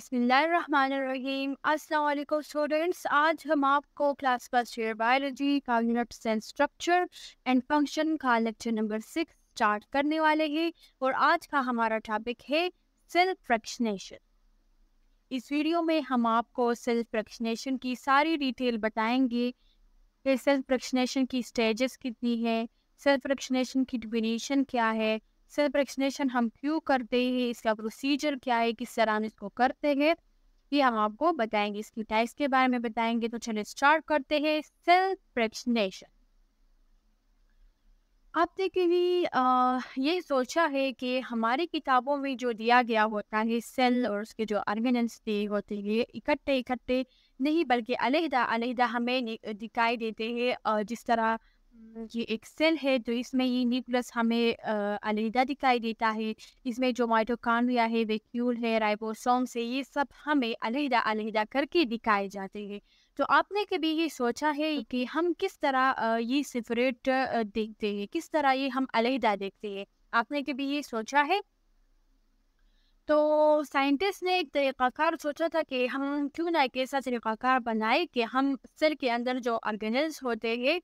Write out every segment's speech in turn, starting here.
बिस्मिल्लाहिर्रहमानिर्रहीम अस्सलाम वालेकुम स्टूडेंट्स आज हम आपको class first year biology cognitive sense structure and function का लेक्चर नंबर सिक्स स्टार्ट करने वाले हैं और आज का हमारा टॉपिक है सेल फ्रैक्शनेशन इस वीडियो में हम आपको सेल फ्रैक्शनेशन की सारी डिटेल बताएंगे कि सेल फ्रैक्शनेशन की स्टेजेस कितनी है सेल फ्रैक्शनेशन की डिफिनीशन क्या है सेल्फ वैक्सीनेशन हम क्यों करते हैं इसका प्रोसीजर क्या है किस तरह हम इसको करते हैं ये हम आपको बताएंगे इसकी टाइप्स के बारे में बताएंगे तो चलिए स्टार्ट करते हैं सेल्फ वैक्सीनेशन आपने कभी ये सोचा है कि हमारी किताबों में जो दिया गया होता है सेल और उसके जो ऑर्गेनल्स दिए होते हैं इकट्ठे इकट्ठे नहीं बल्कि अलहदा अलहदा हमें दिखाई देते हैं जिस तरह ये एक सेल है तो इसमें ये न्यूक्लियस हमें अलीदा दिखाई देता है इसमें जो माइटोकांड्रिया है वेक्यूल है राइबोसोम से ये सब हमें अलीदा अलहदा करके दिखाए जाते हैं तो आपने कभी ये सोचा है हाँ। कि हम किस तरह ये सेपरेट देखते हैं किस तरह ये हम अलहदा देखते हैं आपने कभी ये सोचा है तो साइंटिस्ट ने एक तरीक़ाकार सोचा था कि हम क्यों ना एक ऐसा तरीक़ाकार बनाए कि हम सेल के अंदर जो ऑर्गेनल्स होते हैं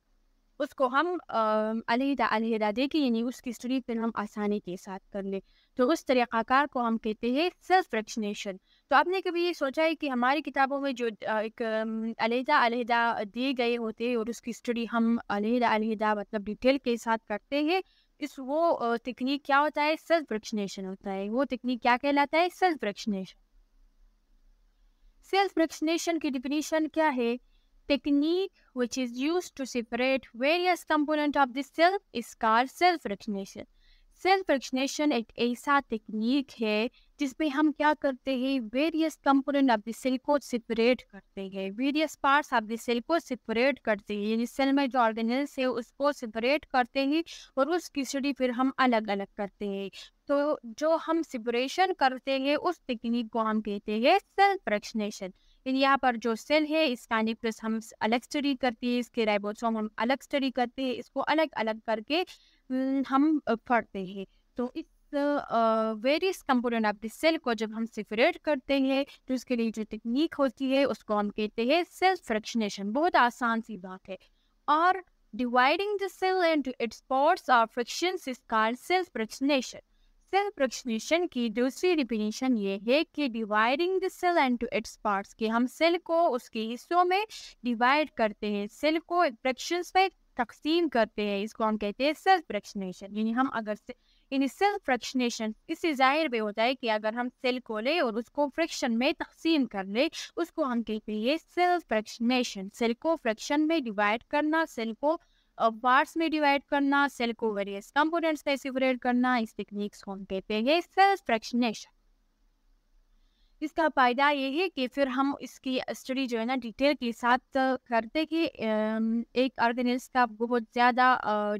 उसको हम अलहदा अलहदा के यानी उसकी स्टडी फिर हम आसानी के साथ कर लें तो उस तरीक़ाकार को हम कहते हैं सेल्फ वैक्सीनेशन तो आपने कभी ये सोचा है कि हमारी किताबों में जो एक अलहदा अलहदा दिए गए होते हैं और उसकी स्टडी हम अलहदा अलहदा मतलब डिटेल के साथ करते हैं इस वो तकनीक क्या होता है सेल्फ वैक्सीनेशन होता है वो तकनीक क्या कहलाता है सेल्फ वैक्सीनेशन सेल्फ वैक्सीनेशन की डिफिनीशन क्या है technique which is used to separate various components of the cell is called cell fractionation. Cell fractionation एक ऐसा टेक्निक है जिसमें हम क्या करते हैं various component of the cell को सेपरेट करते हैं various parts of the cell को सेपरेट करते हैं यानी सेल में जो ऑर्गेनल्स है उसको सेपरेट करते हैं और उसकी स्टडी फिर हम अलग अलग करते हैं तो जो हम सेपरेशन करते हैं उस टेक्निक को हम कहते हैं सेल फ्रैक्शनेशन फिर यहाँ पर जो सेल है इसका न्यूक्लियस हम अलग स्टडी करते हैं इसके राइबोसोम हम अलग स्टडी करते हैं इसको अलग अलग करके हम पढ़ते हैं तो इस various component of the cell को जब हम सेपरेट करते हैं तो इसके लिए जो टेक्निक होती है उसको हम कहते हैं सेल फ्रैक्शनेशन बहुत आसान सी बात है और dividing the cell into its parts और fractions is called cell fractionation cell fractionation की दूसरी डिफिनीशन ये है कि dividing the cell into its parts कि हम सेल को उसके हिस्सों में डिवाइड करते हैं सेल को फ्रैक्शन में तकसीम करते हैं इसको हम कहते हैं सेल फ्रैक्शनेशन यानी हम अगर से यानी सेल फ्रैक्शनेशन इससे जाहिर भी होता है कि अगर हम सेल को ले और उसको फ्रैक्शन में तकसीम कर ले उसको हम कहते हैं सेल फ्रैक्शनेशन सेल को फ्रैक्शन में डिवाइड करना सेल को पार्ट्स में डिवाइड करना सेल को वेरियस कंपोनेंट्स में सेपरेट करना इस टेक्निक्स को हम कहते हैं सेल फ्रैक्शनेशन इसका फ़ायदा ये है कि फिर हम इसकी स्टडी जो है ना डिटेल के साथ करते कि एक ऑर्गेनिज का बहुत ज़्यादा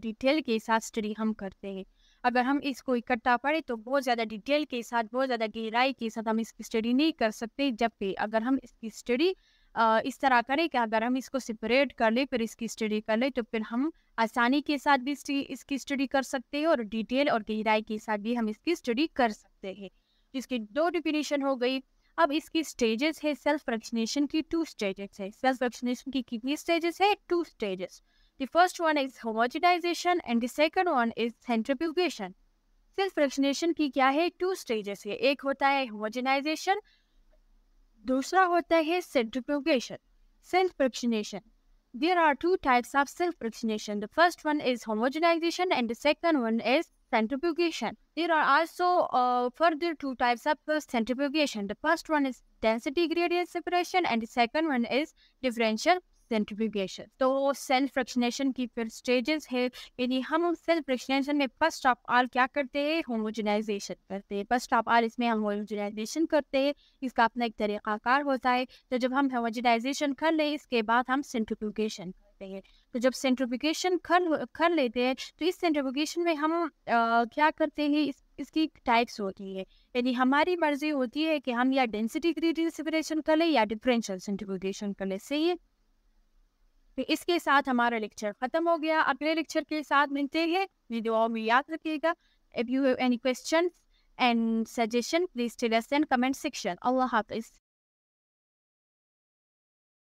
डिटेल के साथ स्टडी हम करते हैं अगर हम इसको इकट्ठा पढ़े तो बहुत ज़्यादा डिटेल के साथ बहुत ज़्यादा गहराई के साथ हम इसकी स्टडी नहीं कर सकते जबकि अगर हम इसकी स्टडी इस तरह करें कि अगर हम इसको सेपरेट कर लें फिर इसकी स्टडी कर लें तो फिर हम आसानी के साथ भी इसकी स्टडी कर सकते हैं और डिटेल और गहराई के साथ भी हम इसकी स्टडी कर सकते हैं जिसकी दो डिफिनेशन हो गई अब इसकी स्टेजेस है सेल्फ वैक्सीनेशन की टू स्टेजेस है सेल्फ वैक्सीनेशन की कितनी स्टेजेस है two stages the first one is homogenization and the second one is centrifugation. Self vaccination की क्या है टू स्टेजेस है एक होता है होमोजेनाइजेशन दूसरा होता है centrifugation, self-frictionation. There are two types of self-frictionation. The first one is homogenization and the second one is centrifugation. There are also uh, further two types of centrifugation. The first one is density gradient separation and the second one is differential centrifugation तो self fractionation की फिर stages है यानी हम self fractionation में first of all क्या करते हैं होमोजनाइजेशन करते हैं फर्स्ट ऑफ ऑल इसमें हम होमोजनाइजेशन करते हैं इसका अपना एक तरीक़ाकार होता है तो जब हम होमोजनाइजेशन कर लें इसके बाद हम सेंट्रीफ्यूगेशन करते हैं तो जब सेंट्रीफ्यूगेशन कर कर लेते हैं तो इस सेंट्रीफ्यूगेशन में हम आ, क्या करते हैं इस इसकी टाइप्स होती है यानी हमारी मर्जी होती है कि हम या डेंसिटी ग्रेडियन सेपरेशन कर लें या डिफरेंशियल सेंट्रीफ्यूगेशन कर लें सही है तो इसके साथ हमारा लेक्चर खत्म हो गया अगले लेक्चर के साथ मिलते हैं वीडियो और में याद रखिएगा if you have any question and suggestion please tell us in comment section अल्लाह हाफिज